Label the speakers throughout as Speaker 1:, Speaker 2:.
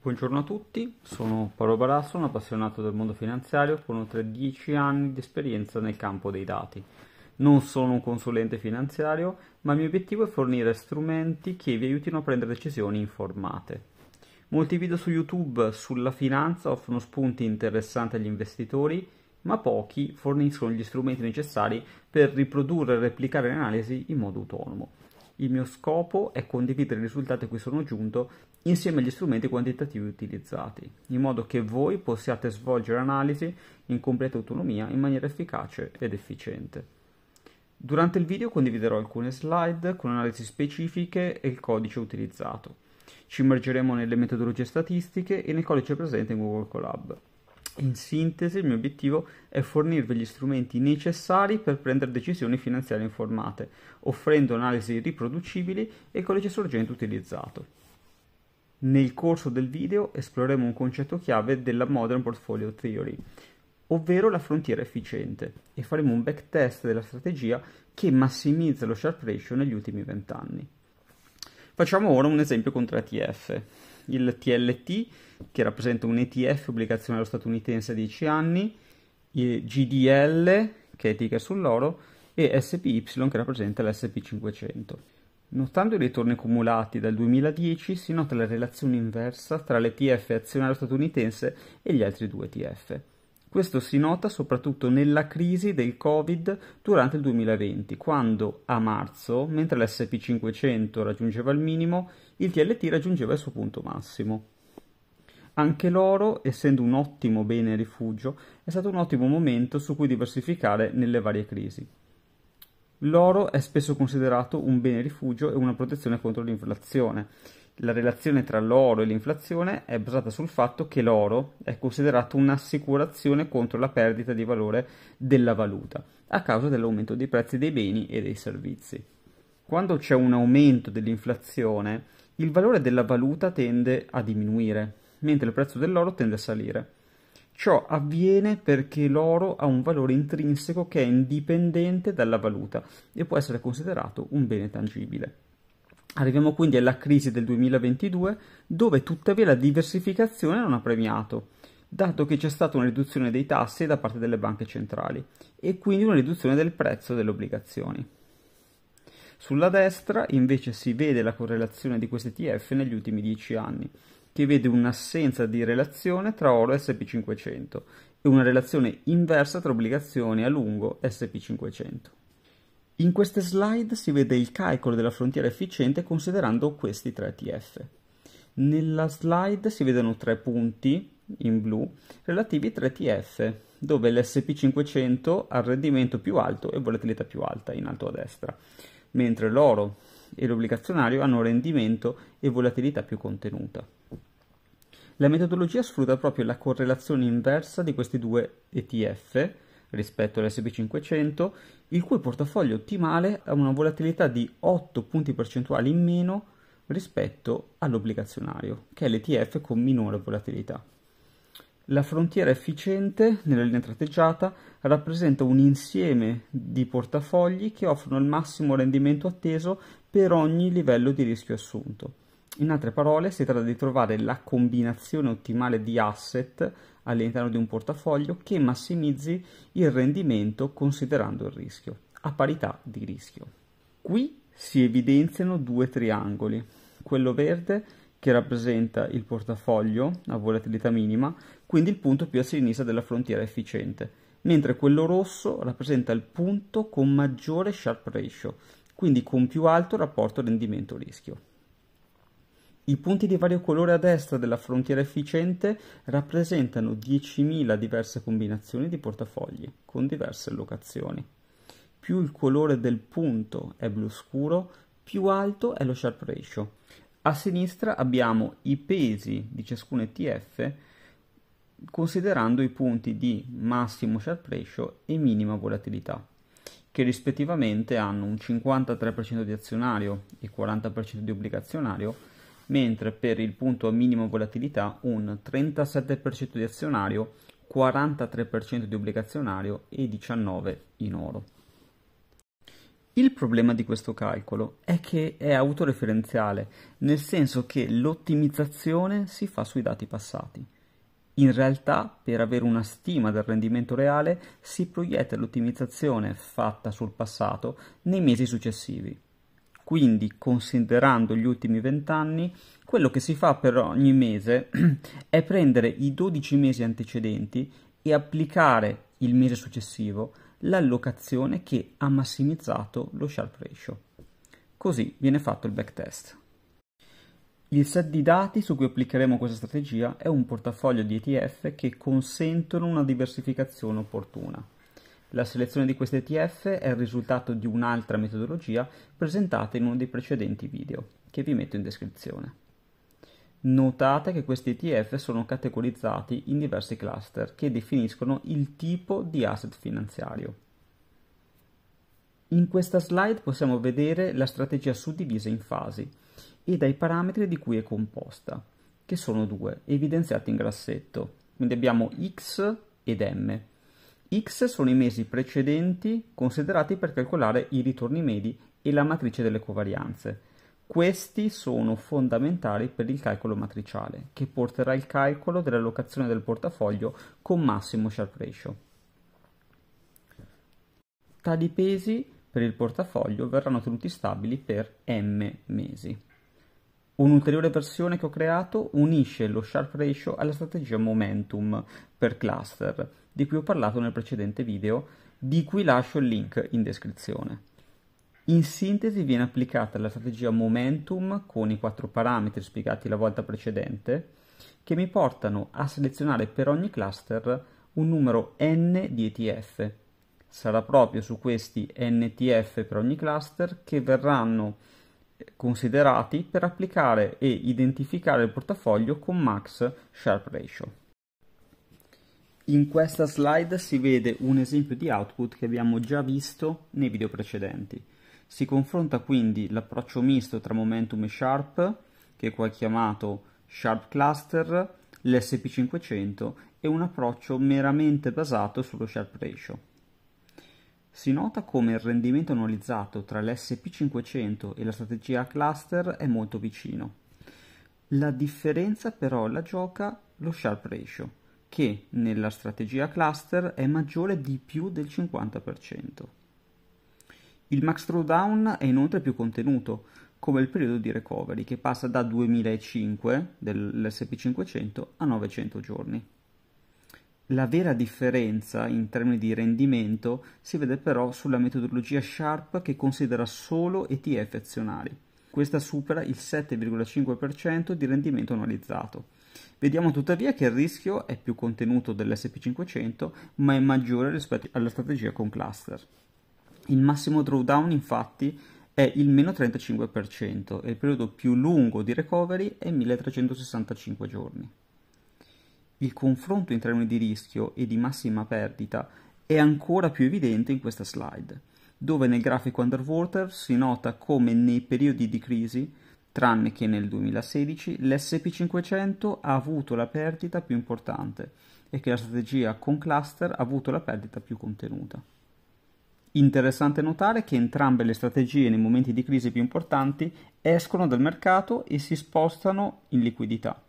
Speaker 1: Buongiorno a tutti, sono Paolo Barasso, un appassionato del mondo finanziario con oltre 10 anni di esperienza nel campo dei dati. Non sono un consulente finanziario, ma il mio obiettivo è fornire strumenti che vi aiutino a prendere decisioni informate. Molti video su YouTube sulla finanza offrono spunti interessanti agli investitori, ma pochi forniscono gli strumenti necessari per riprodurre e replicare le analisi in modo autonomo. Il mio scopo è condividere i risultati a cui sono giunto insieme agli strumenti quantitativi utilizzati, in modo che voi possiate svolgere analisi in completa autonomia in maniera efficace ed efficiente. Durante il video condividerò alcune slide con analisi specifiche e il codice utilizzato. Ci immergeremo nelle metodologie statistiche e nel codice presente in Google Colab. In sintesi, il mio obiettivo è fornirvi gli strumenti necessari per prendere decisioni finanziarie informate, offrendo analisi riproducibili e codice sorgente utilizzato. Nel corso del video esploreremo un concetto chiave della Modern Portfolio Theory, ovvero la frontiera efficiente, e faremo un backtest della strategia che massimizza lo sharp ratio negli ultimi vent'anni. Facciamo ora un esempio con tre tf Il TLT, che rappresenta un ETF obbligazionario statunitense a 10 anni, il GDL, che è ticker sull'oro, e SPY, che rappresenta l'SP500. Notando i ritorni accumulati dal 2010 si nota la relazione inversa tra l'ETF azionario statunitense e gli altri due ETF. Questo si nota soprattutto nella crisi del Covid durante il 2020, quando a marzo, mentre l'SP500 raggiungeva il minimo, il TLT raggiungeva il suo punto massimo. Anche l'oro, essendo un ottimo bene rifugio, è stato un ottimo momento su cui diversificare nelle varie crisi. L'oro è spesso considerato un bene rifugio e una protezione contro l'inflazione. La relazione tra l'oro e l'inflazione è basata sul fatto che l'oro è considerato un'assicurazione contro la perdita di valore della valuta a causa dell'aumento dei prezzi dei beni e dei servizi. Quando c'è un aumento dell'inflazione, il valore della valuta tende a diminuire, mentre il prezzo dell'oro tende a salire. Ciò avviene perché l'oro ha un valore intrinseco che è indipendente dalla valuta e può essere considerato un bene tangibile. Arriviamo quindi alla crisi del 2022 dove tuttavia la diversificazione non ha premiato, dato che c'è stata una riduzione dei tassi da parte delle banche centrali e quindi una riduzione del prezzo delle obbligazioni. Sulla destra invece si vede la correlazione di questi ETF negli ultimi 10 anni che vede un'assenza di relazione tra oro e SP500 e una relazione inversa tra obbligazioni a lungo SP500. In queste slide si vede il calcolo della frontiera efficiente considerando questi tre ETF. Nella slide si vedono tre punti in blu relativi ai tre ETF, dove l'SP500 ha il rendimento più alto e volatilità più alta in alto a destra, mentre l'oro e l'obbligazionario hanno rendimento e volatilità più contenuta. La metodologia sfrutta proprio la correlazione inversa di questi due ETF rispetto all'SP500, il cui portafoglio ottimale ha una volatilità di 8 punti percentuali in meno rispetto all'obbligazionario, che è l'ETF con minore volatilità. La frontiera efficiente nella linea tratteggiata rappresenta un insieme di portafogli che offrono il massimo rendimento atteso per ogni livello di rischio assunto. In altre parole, si tratta di trovare la combinazione ottimale di asset all'interno di un portafoglio che massimizzi il rendimento considerando il rischio, a parità di rischio. Qui si evidenziano due triangoli, quello verde che rappresenta il portafoglio a volatilità minima, quindi il punto più a sinistra della frontiera efficiente, mentre quello rosso rappresenta il punto con maggiore sharp ratio, quindi con più alto rapporto rendimento-rischio. I punti di vario colore a destra della frontiera efficiente rappresentano 10.000 diverse combinazioni di portafogli con diverse locazioni. Più il colore del punto è blu scuro, più alto è lo sharp ratio. A sinistra abbiamo i pesi di ciascun ETF considerando i punti di massimo sharp ratio e minima volatilità che rispettivamente hanno un 53% di azionario e 40% di obbligazionario mentre per il punto minimo volatilità un 37% di azionario, 43% di obbligazionario e 19% in oro. Il problema di questo calcolo è che è autoreferenziale, nel senso che l'ottimizzazione si fa sui dati passati. In realtà, per avere una stima del rendimento reale, si proietta l'ottimizzazione fatta sul passato nei mesi successivi. Quindi, considerando gli ultimi vent'anni, quello che si fa per ogni mese è prendere i 12 mesi antecedenti e applicare il mese successivo l'allocazione che ha massimizzato lo sharp ratio. Così viene fatto il backtest. Il set di dati su cui applicheremo questa strategia è un portafoglio di ETF che consentono una diversificazione opportuna. La selezione di questi ETF è il risultato di un'altra metodologia presentata in uno dei precedenti video, che vi metto in descrizione. Notate che questi ETF sono categorizzati in diversi cluster che definiscono il tipo di asset finanziario. In questa slide possiamo vedere la strategia suddivisa in fasi e dai parametri di cui è composta, che sono due, evidenziati in grassetto. Quindi abbiamo X ed M, X sono i mesi precedenti considerati per calcolare i ritorni medi e la matrice delle covarianze. Questi sono fondamentali per il calcolo matriciale, che porterà il calcolo dell'allocazione del portafoglio con massimo sharp ratio. Tali pesi per il portafoglio verranno tenuti stabili per m mesi. Un'ulteriore versione che ho creato unisce lo sharp ratio alla strategia momentum per cluster, di cui ho parlato nel precedente video, di cui lascio il link in descrizione. In sintesi viene applicata la strategia momentum con i quattro parametri spiegati la volta precedente, che mi portano a selezionare per ogni cluster un numero n di ETF. Sarà proprio su questi NTF per ogni cluster che verranno considerati per applicare e identificare il portafoglio con Max Sharp Ratio. In questa slide si vede un esempio di output che abbiamo già visto nei video precedenti. Si confronta quindi l'approccio misto tra Momentum e Sharp, che qua è chiamato Sharp Cluster, l'SP500 e un approccio meramente basato sullo Sharp Ratio. Si nota come il rendimento annualizzato tra l'SP500 e la strategia cluster è molto vicino. La differenza però la gioca lo sharp ratio, che nella strategia cluster è maggiore di più del 50%. Il max drawdown è inoltre più contenuto, come il periodo di recovery, che passa da 2005 dell'SP500 a 900 giorni. La vera differenza in termini di rendimento si vede però sulla metodologia Sharp che considera solo ETF azionari. Questa supera il 7,5% di rendimento analizzato. Vediamo tuttavia che il rischio è più contenuto dell'SP500 ma è maggiore rispetto alla strategia con cluster. Il massimo drawdown infatti è il meno 35% e il periodo più lungo di recovery è 1365 giorni. Il confronto in termini di rischio e di massima perdita è ancora più evidente in questa slide, dove nel grafico underwater si nota come nei periodi di crisi, tranne che nel 2016, l'SP500 ha avuto la perdita più importante e che la strategia con cluster ha avuto la perdita più contenuta. Interessante notare che entrambe le strategie nei momenti di crisi più importanti escono dal mercato e si spostano in liquidità.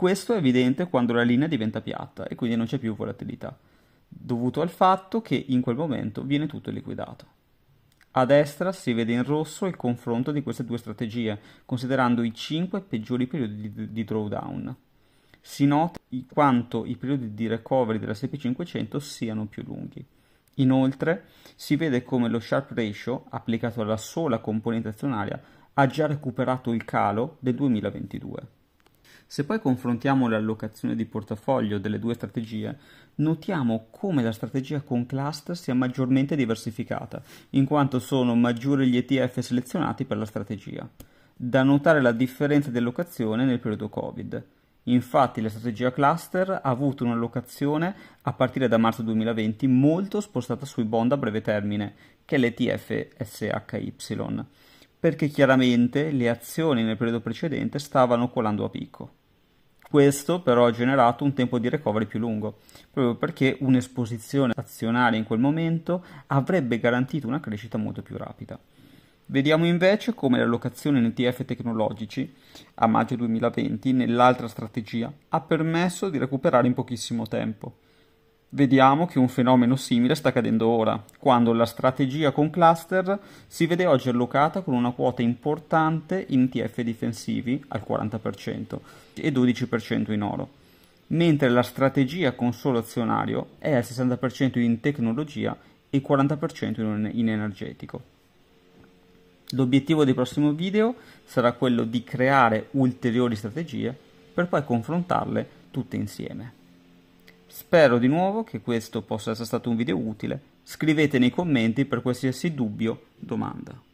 Speaker 1: Questo è evidente quando la linea diventa piatta e quindi non c'è più volatilità, dovuto al fatto che in quel momento viene tutto liquidato. A destra si vede in rosso il confronto di queste due strategie, considerando i 5 peggiori periodi di, drawdown. Si nota quanto i periodi di recovery della SP500 siano più lunghi. Inoltre si vede come lo Sharp Ratio, applicato alla sola componente azionaria, ha già recuperato il calo del 2022. Se poi confrontiamo l'allocazione di portafoglio delle due strategie, notiamo come la strategia con cluster sia maggiormente diversificata, in quanto sono maggiori gli ETF selezionati per la strategia. Da notare la differenza di allocazione nel periodo Covid. Infatti la strategia cluster ha avuto un'allocazione a partire da marzo 2020 molto spostata sui bond a breve termine, che è l'ETF SHY, perché chiaramente le azioni nel periodo precedente stavano colando a picco. Questo però ha generato un tempo di recovery più lungo, proprio perché un'esposizione azionaria in quel momento avrebbe garantito una crescita molto più rapida. Vediamo invece come l'allocazione in ETF tecnologici a maggio 2020 nell'altra strategia ha permesso di recuperare in pochissimo tempo Vediamo che un fenomeno simile sta accadendo ora, quando la strategia con cluster si vede oggi allocata con una quota importante in TF difensivi al 40% e 12% in oro, mentre la strategia con solo azionario è al 60% in tecnologia e 40% in energetico. L'obiettivo del prossimo video sarà quello di creare ulteriori strategie per poi confrontarle tutte insieme. Spero di nuovo che questo possa essere stato un video utile. Scrivete nei commenti per qualsiasi dubbio, domanda.